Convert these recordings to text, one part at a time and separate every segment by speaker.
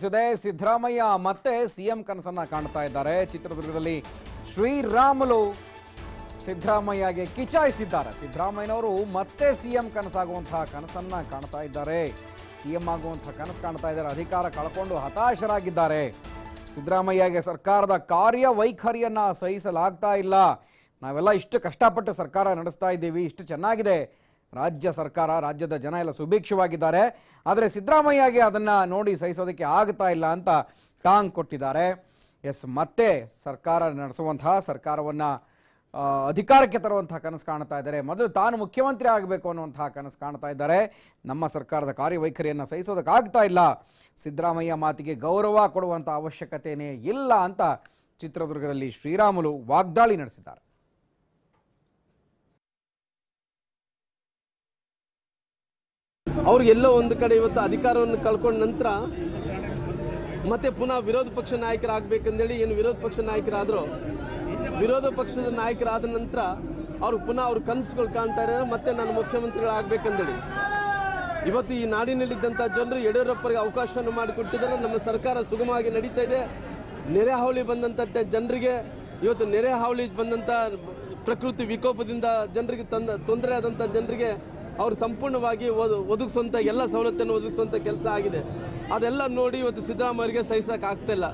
Speaker 1: ಸಿದ್ದರಾಮಯ್ಯ ಮತ್ತೆ ಸಿಎಂ ಕನಸನ್ನ ಕಾಣ್ತಾ ಇದ್ದಾರೆ ಚಿತ್ರದುರ್ಗದಲ್ಲಿ ಶ್ರೀರಾಮುಲು ಸಿದ್ದರಾಮಯ್ಯಗೆ ಕಿಚಾಯಿಸಿದ್ದಾರೆ ಸಿದ್ದರಾಮಯ್ಯನವರು ಮತ್ತೆ ಸಿಎಂ ಕನಸಾಗುವಂತಹ ಕನಸನ್ನ ಕಾಣ್ತಾ ಇದ್ದಾರೆ ಸಿಎಂ ಆಗುವಂತಹ ಕನಸು ಕಾಣ್ತಾ ಇದ್ದಾರೆ ಅಧಿಕಾರ ಕಳ್ಕೊಂಡು ಹತಾಶರಾಗಿದ್ದಾರೆ ಸಿದ್ದರಾಮಯ್ಯಗೆ ಸರ್ಕಾರದ ಕಾರ್ಯ ವೈಖರಿಯನ್ನ ಸಹಿಸಲಾಗ್ತಾ ಇಲ್ಲ ನಾವೆಲ್ಲ ಇಷ್ಟು ಕಷ್ಟಪಟ್ಟು ಸರ್ಕಾರ ನಡೆಸ್ತಾ ಇದ್ದೀವಿ ಇಷ್ಟು ಚೆನ್ನಾಗಿದೆ ರಾಜ್ಯ ಸರ್ಕಾರ ರಾಜ್ಯದ ಜನ ಎಲ್ಲ ಸುಭಿಕ್ಷವಾಗಿದ್ದಾರೆ ಆದರೆ ಸಿದ್ದರಾಮಯ್ಯಗೆ ಅದನ್ನು ನೋಡಿ ಸಹಿಸೋದಕ್ಕೆ ಆಗ್ತಾ ಇಲ್ಲ ಅಂತ ಟಾಂಗ್ ಕೊಟ್ಟಿದ್ದಾರೆ ಎಸ್ ಮತ್ತೆ ಸರ್ಕಾರ ನಡೆಸುವಂತಹ ಸರ್ಕಾರವನ್ನು ಅಧಿಕಾರಕ್ಕೆ ತರುವಂತಹ ಕನಸು ಕಾಣ್ತಾ ಇದ್ದಾರೆ ಮೊದಲು ತಾನು ಮುಖ್ಯಮಂತ್ರಿ ಆಗಬೇಕು ಅನ್ನುವಂತಹ ಕನಸು ಕಾಣ್ತಾ ಇದ್ದಾರೆ ನಮ್ಮ ಸರ್ಕಾರದ ಕಾರ್ಯವೈಖರಿಯನ್ನು ಸಹಿಸೋದಕ್ಕಾಗ್ತಾ ಇಲ್ಲ ಸಿದ್ದರಾಮಯ್ಯ ಮಾತಿಗೆ ಗೌರವ ಕೊಡುವಂಥ ಅವಶ್ಯಕತೆಯೇ ಇಲ್ಲ ಅಂತ ಚಿತ್ರದುರ್ಗದಲ್ಲಿ ಶ್ರೀರಾಮುಲು ವಾಗ್ದಾಳಿ ನಡೆಸಿದ್ದಾರೆ
Speaker 2: ಅವ್ರಿಗೆಲ್ಲೋ ಒಂದು ಕಡೆ ಇವತ್ತು ಅಧಿಕಾರವನ್ನು ಕಳ್ಕೊಂಡ ನಂತರ ಮತ್ತೆ ಪುನಃ ವಿರೋಧ ಪಕ್ಷ ನಾಯಕರಾಗಬೇಕಂದೇಳಿ ಏನು ವಿರೋಧ ಪಕ್ಷ ನಾಯಕರಾದರೂ ವಿರೋಧ ಪಕ್ಷದ ನಾಯಕರಾದ ನಂತರ ಅವ್ರು ಪುನಃ ಅವ್ರ ಕನಸುಗಳು ಕಾಣ್ತಾ ಇದ್ದಾರೆ ಮತ್ತೆ ನಾನು ಮುಖ್ಯಮಂತ್ರಿಗಳಾಗಬೇಕಂದೇಳಿ ಇವತ್ತು ಈ ನಾಡಿನಲ್ಲಿದ್ದಂಥ ಜನರು ಯಡಿಯೂರಪ್ಪರಿಗೆ ಅವಕಾಶವನ್ನು ಮಾಡಿಕೊಟ್ಟಿದ್ದಾರೆ ನಮ್ಮ ಸರ್ಕಾರ ಸುಗಮವಾಗಿ ನಡೀತಾ ಇದೆ ನೆರೆ ಹಾವಳಿ ಬಂದಂಥ ಜನರಿಗೆ ಇವತ್ತು ನೆರೆ ಹಾವಳಿ ಬಂದಂಥ ಪ್ರಕೃತಿ ವಿಕೋಪದಿಂದ ಜನರಿಗೆ ತಂದ ತೊಂದರೆ ಆದಂಥ ಜನರಿಗೆ ಅವರು ಸಂಪೂರ್ಣವಾಗಿ ಒದಗಿಸುವಂಥ ಎಲ್ಲ ಸವಲತ್ತನ್ನು ಒದಗಿಸುವಂಥ ಕೆಲಸ ಆಗಿದೆ ಅದೆಲ್ಲ ನೋಡಿ ಇವತ್ತು ಸಿದ್ದರಾಮಯ್ಯರಿಗೆ ಇಲ್ಲ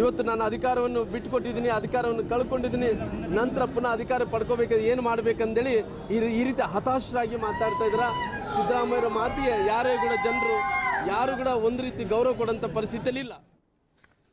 Speaker 2: ಇವತ್ತು ನಾನು ಅಧಿಕಾರವನ್ನು ಬಿಟ್ಟುಕೊಟ್ಟಿದ್ದೀನಿ ಅಧಿಕಾರವನ್ನು ಕಳ್ಕೊಂಡಿದ್ದೀನಿ ನಂತರ ಪುನಃ ಅಧಿಕಾರ ಪಡ್ಕೋಬೇಕು ಏನು ಮಾಡಬೇಕಂದೇಳಿ ಈ ಈ ರೀತಿ ಹತಾಶರಾಗಿ ಮಾತಾಡ್ತಾ ಇದ್ರ ಸಿದ್ದರಾಮಯ್ಯರ ಮಾತಿಗೆ ಯಾರೇ ಕೂಡ ಜನರು ಯಾರು ಕೂಡ ಒಂದು ರೀತಿ ಗೌರವ ಕೊಡೋಂಥ ಪರಿಸ್ಥಿತಿಯಲ್ಲಿ ಇಲ್ಲ